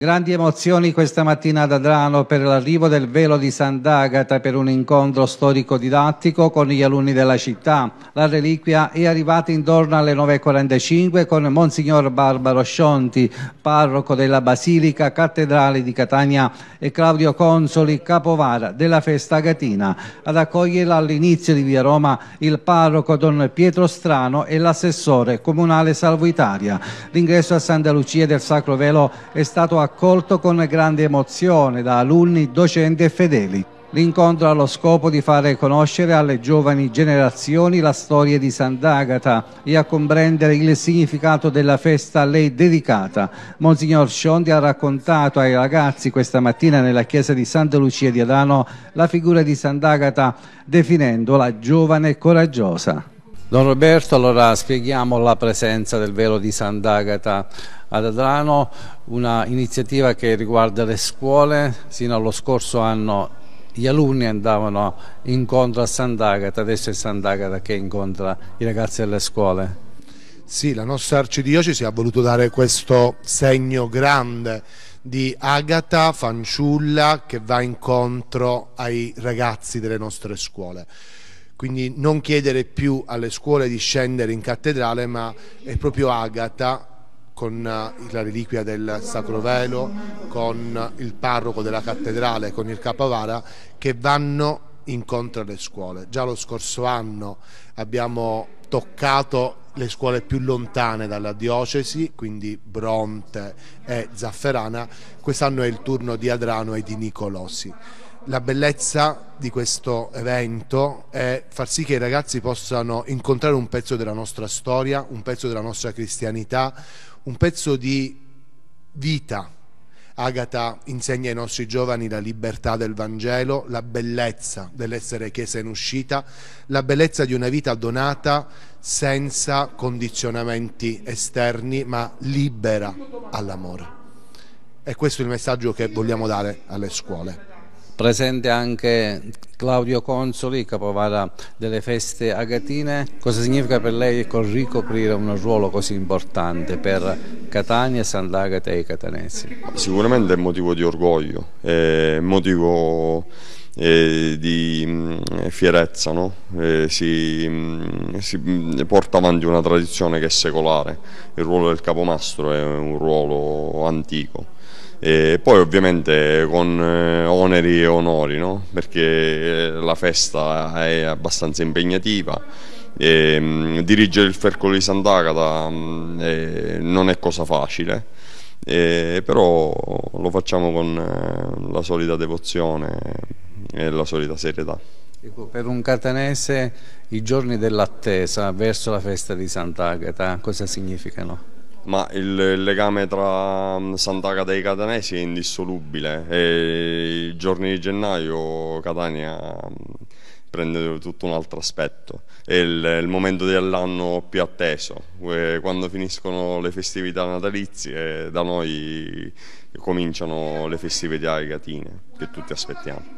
Grandi emozioni questa mattina ad Adrano per l'arrivo del velo di Sant'Agata per un incontro storico-didattico con gli alunni della città. La reliquia è arrivata intorno alle 9.45 con Monsignor Barbaro Scionti, parroco della Basilica Cattedrale di Catania e Claudio Consoli, capovara della festa agatina. Ad accoglierla all'inizio di Via Roma il parroco Don Pietro Strano e l'assessore comunale Salvo Italia. L'ingresso a Santa Lucia del Sacro Velo è stato accogliato accolto con grande emozione da alunni, docenti e fedeli. L'incontro ha lo scopo di fare conoscere alle giovani generazioni la storia di Sant'Agata e a comprendere il significato della festa a lei dedicata. Monsignor Sciondi ha raccontato ai ragazzi questa mattina nella chiesa di Santa Lucia di Adano la figura di Sant'Agata definendola giovane e coraggiosa. Don Roberto, allora spieghiamo la presenza del velo di Sant'Agata ad Adrano, una iniziativa che riguarda le scuole. Sino allo scorso anno gli alunni andavano incontro a Sant'Agata, adesso è Sant'Agata che incontra i ragazzi delle scuole. Sì, la nostra arcidiocesi ha voluto dare questo segno grande di Agata Fanciulla che va incontro ai ragazzi delle nostre scuole quindi non chiedere più alle scuole di scendere in cattedrale ma è proprio Agata con eh, la reliquia del Sacro Velo, con il parroco della cattedrale, con il Capovara, che vanno incontro alle scuole. Già lo scorso anno abbiamo toccato le scuole più lontane dalla diocesi, quindi Bronte e Zafferana, quest'anno è il turno di Adrano e di Nicolossi la bellezza di questo evento è far sì che i ragazzi possano incontrare un pezzo della nostra storia, un pezzo della nostra cristianità, un pezzo di vita. Agata insegna ai nostri giovani la libertà del Vangelo, la bellezza dell'essere Chiesa in uscita, la bellezza di una vita donata senza condizionamenti esterni, ma libera all'amore. E questo è il messaggio che vogliamo dare alle scuole presente anche Claudio Consoli, capovara delle feste agatine. Cosa significa per lei ricoprire un ruolo così importante per Catania, Sant'Agata e i catanesi? Sicuramente è motivo di orgoglio, è motivo eh, di mm, fierezza, no? Eh, si, mm, si, mm, porta avanti una tradizione che è secolare, il ruolo del capomastro è un ruolo antico e poi ovviamente con eh, oneri e onori, no? perché eh, la festa è abbastanza impegnativa. E, mm, dirigere il Fercolo di Sant'Agata mm, non è cosa facile, e, però lo facciamo con eh, la solita devozione e la solita serietà. Ecco, per un catanese i giorni dell'attesa verso la festa di Sant'Agata cosa significano? ma il, il, legame tra mm, Sant'Agata e i catanesi è indissolubile e i giorni di gennaio Catania mm, prende tutto un altro aspetto è il, il momento dell'anno più atteso eh, quando finiscono le festività natalizie eh, da noi cominciano le festività gatine che tutti aspettiamo